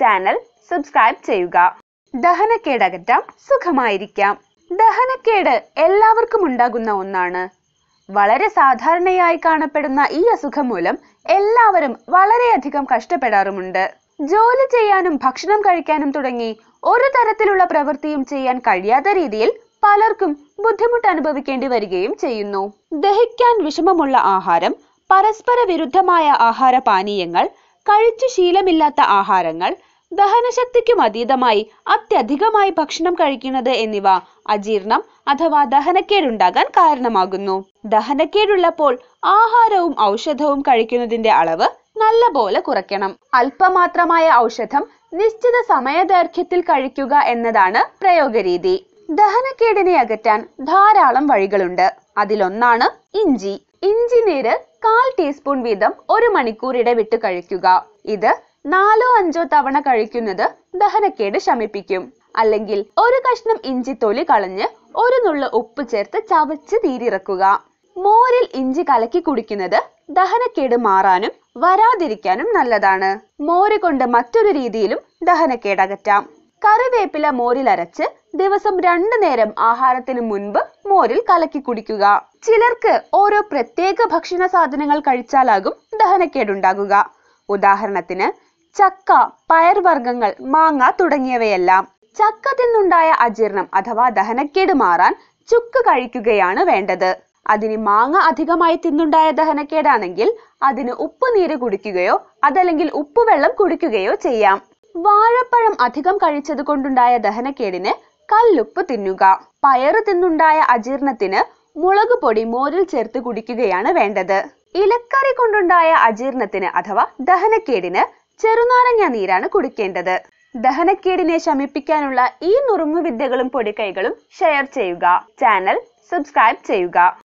channel subscribe ചെയ്യുക ദഹനക്കേട് അകറ്റാം സുഖമായിരിക്കാം ദഹനക്കേട് എല്ലാവർക്കും ഉണ്ടാകുന്ന ഒന്നാണ് വളരെ സാധാരണയായി കാണപ്പെടുന്ന ഈ അസുഖം മൂലം എല്ലാവരും വളരെയധികം കഷ്ടപ്പെടാറുമുണ്ട് ജോലി ചെയ്യാനും ഭക്ഷണം കഴിക്കാനും തുടങ്ങി ഒരു തരത്തിലുള്ള പ്രവൃത്തിയും ചെയ്യാൻ കഴിയാത്ത രീതിയിൽ പലർക്കും ബുദ്ധിമുട്ട് അനുഭവിക്കേണ്ടി വരികയും ചെയ്യുന്നു ദഹിക്കാൻ വിഷമമുള്ള ആഹാരം പരസ്പര വിരുദ്ധമായ ആഹാരപാനീയങ്ങൾ കഴിച്ചു ശീലമില്ലാത്ത ആഹാരങ്ങൾ ദഹനശക്തിക്കും അതീതമായി അത്യധികമായി ഭക്ഷണം കഴിക്കുന്നത് എന്നിവ അജീർണം അഥവാ ദഹനക്കേടുണ്ടാകാൻ കാരണമാകുന്നു ദഹനക്കേടുള്ളപ്പോൾ ആഹാരവും ഔഷധവും കഴിക്കുന്നതിന്റെ അളവ് നല്ലപോലെ കുറയ്ക്കണം അല്പമാത്രമായ ഔഷധം നിശ്ചിത സമയദൈർഘ്യത്തിൽ കഴിക്കുക എന്നതാണ് പ്രയോഗരീതി ദഹനക്കേടിനെ അകറ്റാൻ ധാരാളം വഴികളുണ്ട് അതിലൊന്നാണ് ഇഞ്ചി ഇഞ്ചി നീര് കാൽ ടീസ്പൂൺ വീതം ഒരു മണിക്കൂർ ഇടവിട്ട് കഴിക്കുക ഇത് നാലോ അഞ്ചോ തവണ കഴിക്കുന്നത് ദഹനക്കേട് ശമിപ്പിക്കും അല്ലെങ്കിൽ ഒരു കഷ്ണം ഇഞ്ചി തൊലി കളഞ്ഞ് ഒരു നുള്ള ഉപ്പ് ചേർത്ത് ചവച്ച് തീരിറക്കുക മോരിൽ ഇഞ്ചി കലക്കി കുടിക്കുന്നത് ദഹനക്കേട് മാറാനും വരാതിരിക്കാനും നല്ലതാണ് മോര് കൊണ്ട് മറ്റൊരു രീതിയിലും ദഹനക്കേട് അകറ്റാം കറിവേപ്പില മോരിൽ അരച്ച് ദിവസം രണ്ടു നേരം ആഹാരത്തിന് മുൻപ് മോരിൽ കലക്കി കുടിക്കുക ചിലർക്ക് ഓരോ പ്രത്യേക ഭക്ഷണ സാധനങ്ങൾ കഴിച്ചാലാകും ദഹനക്കേടുണ്ടാകുക ഉദാഹരണത്തിന് ചക്ക പയർവർഗ്ഗങ്ങൾ മാങ്ങ തുടങ്ങിയവയെല്ലാം ചക്കത്തിൽ നിന്നുണ്ടായ അജീർണം അഥവാ ദഹനക്കേട് മാറാൻ ചുക്ക് കഴിക്കുകയാണ് വേണ്ടത് അതിന് മാങ്ങ അധികമായി തിന്നുണ്ടായ ദഹനക്കേടാണെങ്കിൽ അതിന് ഉപ്പ് നീര് കുടിക്കുകയോ അതല്ലെങ്കിൽ ഉപ്പുവെള്ളം കുടിക്കുകയോ ചെയ്യാം വാഴപ്പഴം അധികം കഴിച്ചത് കൊണ്ടുണ്ടായ ദഹനക്കേടിന് കല്ലുപ്പ് തിന്നുക പയറ് തിന്നുണ്ടായ അജീർണത്തിന് മുളക് പൊടി മോരിൽ ചേർത്ത് കുടിക്കുകയാണ് വേണ്ടത് ഇലക്കറി കൊണ്ടുണ്ടായ അജീർണത്തിന് അഥവാ ദഹനക്കേടിന് ചെറുനാരങ്ങ നീരാണ് കുടിക്കേണ്ടത് ദഹനക്കേടിനെ ശമിപ്പിക്കാനുള്ള ഈ വിദ്യകളും പൊടിക്കൈകളും ഷെയർ ചെയ്യുക ചാനൽ സബ്സ്ക്രൈബ് ചെയ്യുക